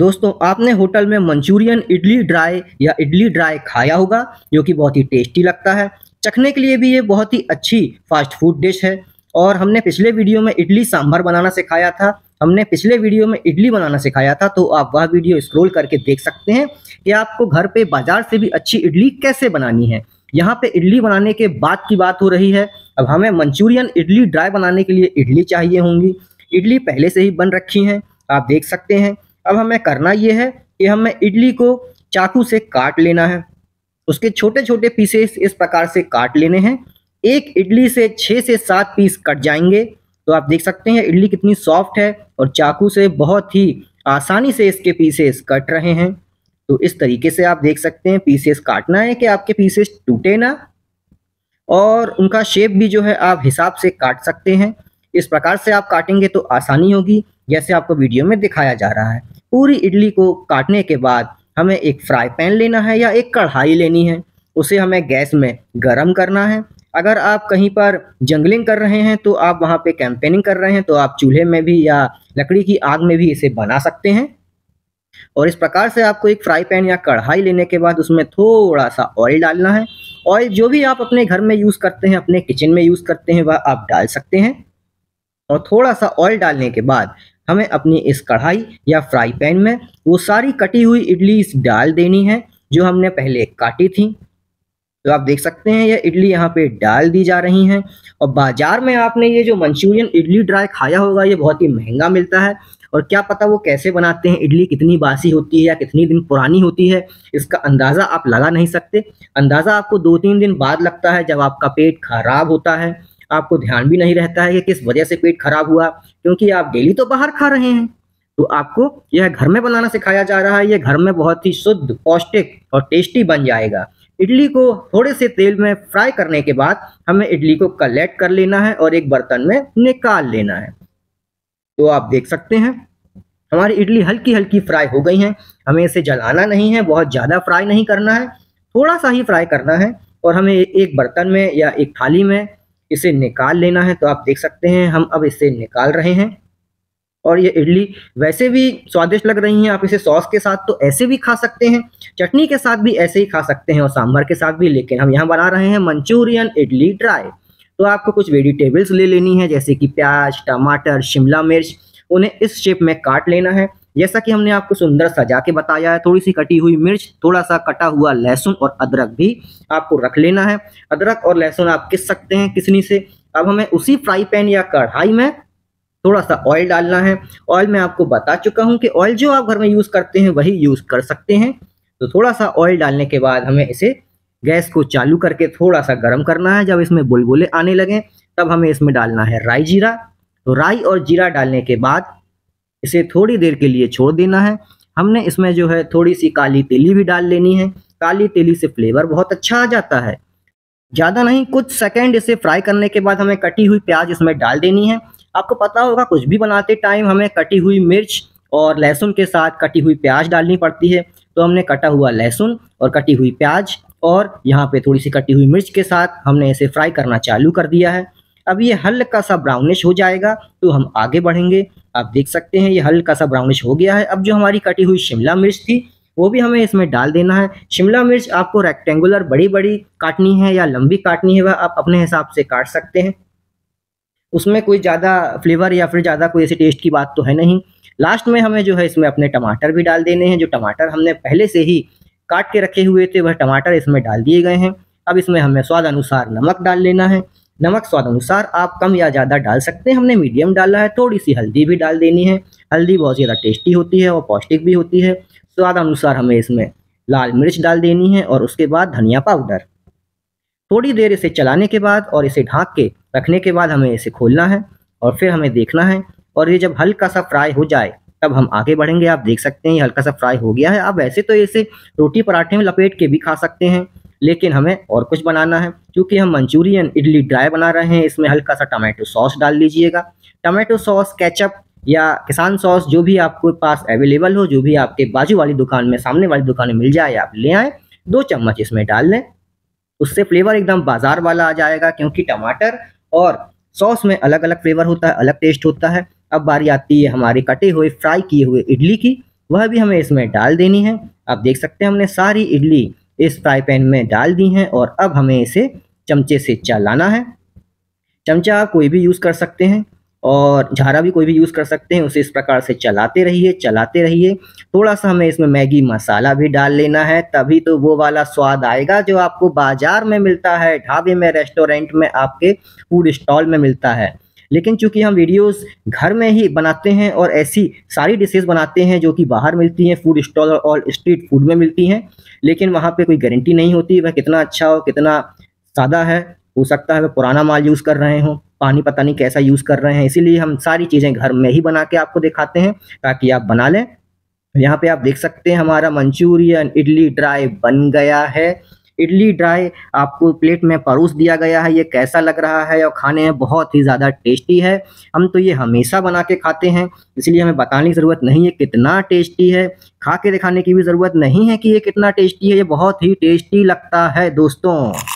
दोस्तों आपने होटल में मंचूरियन इडली ड्राई या इडली ड्राई खाया होगा जो कि बहुत ही टेस्टी लगता है चखने के लिए भी ये बहुत ही अच्छी फास्ट फूड डिश है और हमने पिछले वीडियो में इडली सांभर बनाना सिखाया था हमने पिछले वीडियो में इडली बनाना सिखाया था तो आप वह वीडियो स्क्रॉल करके देख सकते हैं कि आपको घर पर बाजार से भी अच्छी इडली कैसे बनानी है यहाँ पे इडली बनाने के बाद की बात हो रही है अब हमें मंचूरियन इडली ड्राई बनाने के लिए इडली चाहिए होंगी इडली पहले से ही बन रखी हैं आप देख सकते हैं अब हमें करना ये है कि हमें इडली को चाकू से काट लेना है उसके छोटे छोटे पीसेस इस प्रकार से काट लेने हैं एक इडली से छः से सात पीस कट जाएंगे तो आप देख सकते हैं इडली कितनी सॉफ्ट है और चाकू से बहुत ही आसानी से इसके पीसेस कट रहे हैं तो इस तरीके से आप देख सकते हैं पीसेस काटना है कि आपके पीसेस टूटे ना और उनका शेप भी जो है आप हिसाब से काट सकते हैं इस प्रकार से आप काटेंगे तो आसानी होगी जैसे आपको वीडियो में दिखाया जा रहा है पूरी इडली को काटने के बाद हमें एक फ्राई पैन लेना है या एक कढ़ाई लेनी है उसे हमें गैस में गर्म करना है अगर आप कहीं पर जंगलिंग कर रहे हैं तो आप वहाँ पे कैंपेनिंग कर रहे हैं तो आप चूल्हे में भी या लकड़ी की आग में भी इसे बना सकते हैं और इस प्रकार से आपको एक फ्राई पैन या कढ़ाई लेने के बाद उसमें थोड़ा सा ऑयल डालना है ऑयल जो भी आप अपने घर में यूज़ करते हैं अपने किचन में यूज़ करते हैं वह आप डाल सकते हैं और थोड़ा सा ऑयल डालने के बाद हमें अपनी इस कढ़ाई या फ्राई पैन में वो सारी कटी हुई इडली डाल देनी है जो हमने पहले काटी थी तो आप देख सकते हैं ये इडली यहाँ पे डाल दी जा रही हैं और बाजार में आपने ये जो मंचूरियन इडली ड्राई खाया होगा ये बहुत ही महंगा मिलता है और क्या पता वो कैसे बनाते हैं इडली कितनी बासी होती है या कितनी दिन पुरानी होती है इसका अंदाज़ा आप लगा नहीं सकते अंदाज़ा आपको दो तीन दिन बाद लगता है जब आपका पेट खराब होता है आपको ध्यान भी नहीं रहता है कि किस वजह से पेट खराब हुआ क्योंकि आप डेली तो बाहर खा रहे हैं तो आपको यह घर में बनाना सिखाया जा रहा है यह घर में बहुत ही शुद्ध पौष्टिक और टेस्टी बन जाएगा इडली को थोड़े से तेल में फ्राई करने के बाद हमें इडली को कलेक्ट कर लेना है और एक बर्तन में निकाल लेना है तो आप देख सकते हैं हमारी इडली हल्की हल्की फ्राई हो गई है हमें इसे जलाना नहीं है बहुत ज़्यादा फ्राई नहीं करना है थोड़ा सा ही फ्राई करना है और हमें एक बर्तन में या एक थाली में इसे निकाल लेना है तो आप देख सकते हैं हम अब इसे निकाल रहे हैं और ये इडली वैसे भी स्वादिष्ट लग रही हैं आप इसे सॉस के साथ तो ऐसे भी खा सकते हैं चटनी के साथ भी ऐसे ही खा सकते हैं और सांभर के साथ भी लेकिन हम यहाँ बना रहे हैं मंचूरियन इडली ड्राई तो आपको कुछ वेजिटेबल्स ले लेनी है जैसे कि प्याज टमाटर शिमला मिर्च उन्हें इस शेप में काट लेना है जैसा कि हमने आपको सुंदर सजा के बताया है थोड़ी सी कटी हुई मिर्च थोड़ा सा कटा हुआ लहसुन और अदरक भी आपको रख लेना है अदरक और लहसुन आप किस सकते हैं किसनी से अब हमें उसी फ्राई पैन या कढ़ाई में थोड़ा सा ऑयल डालना है ऑयल मैं आपको बता चुका हूँ कि ऑयल जो आप घर में यूज़ करते हैं वही यूज़ कर सकते हैं तो थोड़ा सा ऑयल डालने के बाद हमें इसे गैस को चालू करके थोड़ा सा गर्म करना है जब इसमें बुलबुले आने लगें तब हमें इसमें डालना है राई जीरा तो राई और जीरा डालने के बाद इसे थोड़ी देर के लिए छोड़ देना है हमने इसमें जो है थोड़ी सी काली तिली भी डाल लेनी है काली तिली से फ्लेवर बहुत अच्छा आ जाता है ज़्यादा नहीं कुछ सेकंड इसे फ्राई करने के बाद हमें कटी हुई प्याज इसमें डाल देनी है आपको पता होगा कुछ भी बनाते टाइम हमें कटी हुई मिर्च और लहसुन के साथ कटी हुई प्याज डालनी पड़ती है तो हमने कटा हुआ लहसुन और कटी हुई प्याज और यहाँ पे थोड़ी सी कटी हुई मिर्च के साथ हमने इसे फ्राई करना चालू कर दिया है अब ये हल्का सा ब्राउनिश हो जाएगा तो हम आगे बढ़ेंगे आप देख सकते हैं ये हल्का सा ब्राउनिश हो गया है अब जो हमारी कटी हुई शिमला मिर्च थी वो भी हमें इसमें डाल देना है शिमला मिर्च आपको रेक्टेंगुलर बड़ी बड़ी काटनी है या लंबी काटनी है वह आप अपने हिसाब से काट सकते हैं उसमें कोई ज़्यादा फ्लेवर या फिर ज़्यादा कोई ऐसी टेस्ट की बात तो है नहीं लास्ट में हमें जो है इसमें अपने टमाटर भी डाल देने हैं जो टमाटर हमने पहले से ही काट के रखे हुए थे वह टमाटर इसमें डाल दिए गए हैं अब इसमें हमें स्वाद अनुसार नमक डाल लेना है नमक स्वाद अनुसार आप कम या ज़्यादा डाल सकते हैं हमने मीडियम डाला है थोड़ी सी हल्दी भी डाल देनी है हल्दी बहुत ज़्यादा टेस्टी होती है और पौष्टिक भी होती है स्वाद अनुसार हमें इसमें लाल मिर्च डाल देनी है और उसके बाद धनिया पाउडर थोड़ी देर इसे चलाने के बाद और इसे ढाँक के रखने के बाद हमें इसे खोलना है और फिर हमें देखना है और ये जब हल्का सा फ्राई हो जाए तब हम आगे बढ़ेंगे आप देख सकते हैं ये हल्का सा फ्राई हो गया है आप वैसे तो इसे रोटी पराठे में लपेट के भी खा सकते हैं लेकिन हमें और कुछ बनाना है क्योंकि हम मंचूरियन इडली ड्राई बना रहे हैं इसमें हल्का सा टमाटो सॉस डाल लीजिएगा टमाटो सॉस केचप या किसान सॉस जो भी आपके पास अवेलेबल हो जो भी आपके बाजू वाली दुकान में सामने वाली दुकान में मिल जाए आप ले आए दो चम्मच इसमें डाल लें उससे फ्लेवर एकदम बाजार वाला आ जाएगा क्योंकि टमाटर और सॉस में अलग अलग फ्लेवर होता है अलग टेस्ट होता है अब बारी आती है हमारे कटे हुए फ्राई किए हुए इडली की वह भी हमें इसमें डाल देनी है आप देख सकते हैं हमने सारी इडली इस फ्राई पैन में डाल दी हैं और अब हमें इसे चमचे से चलाना है चमचा आप कोई भी यूज़ कर सकते हैं और झारा भी कोई भी यूज़ कर सकते हैं उसे इस प्रकार से चलाते रहिए चलाते रहिए थोड़ा सा हमें इसमें मैगी मसाला भी डाल लेना है तभी तो वो वाला स्वाद आएगा जो आपको बाज़ार में मिलता है ढाबे में रेस्टोरेंट में आपके फूड स्टॉल में मिलता है लेकिन चूंकि हम वीडियोस घर में ही बनाते हैं और ऐसी सारी डिशेज़ बनाते हैं जो कि बाहर मिलती हैं फूड स्टॉल और स्ट्रीट फूड में मिलती हैं लेकिन वहाँ पर कोई गारंटी नहीं होती वह कितना अच्छा हो कितना सादा है हो सकता है वह पुराना माल यूज़ कर रहे हों पानी पता नहीं कैसा यूज़ कर रहे हैं इसीलिए हम सारी चीज़ें घर में ही बना के आपको दिखाते हैं ताकि आप बना लें यहाँ पे आप देख सकते हैं हमारा मंचूरियन इडली ड्राई बन गया है इडली ड्राई आपको प्लेट में परोस दिया गया है ये कैसा लग रहा है और खाने में बहुत ही ज़्यादा टेस्टी है हम तो ये हमेशा बना के खाते हैं इसलिए हमें बताने की ज़रूरत नहीं है कितना टेस्टी है खा के दिखाने की भी ज़रूरत नहीं है कि ये कितना टेस्टी है ये बहुत ही टेस्टी लगता है दोस्तों